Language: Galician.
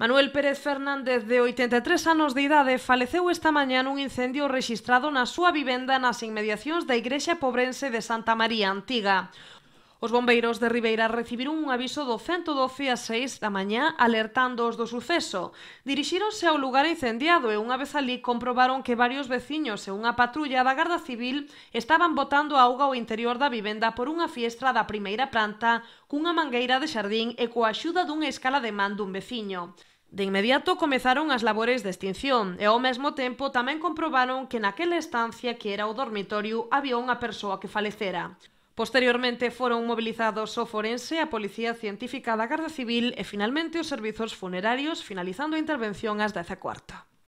Manuel Pérez Fernández, de 83 anos de idade, faleceu esta mañá nun incendio rexistrado na súa vivenda nas inmediacións da Igrexa Pobrense de Santa María Antiga. Os bombeiros de Ribeira recibiron un aviso do 112 a 6 da mañá alertándoos do suceso. Dirixíronse ao lugar incendiado e unha vez alí comprobaron que varios veciños e unha patrulla da Garda Civil estaban botando auga ao interior da vivenda por unha fiestra da primeira planta cunha mangueira de xardín e coa axuda dunha escala de man dun veciño. De inmediato comezaron as labores de extinción e ao mesmo tempo tamén comprobaron que naquela estancia que era o dormitorio había unha persoa que falecera. Posteriormente foron mobilizados o forense, a Policía Científica da Garda Civil e finalmente os servizos funerarios, finalizando a intervención ás cuarta.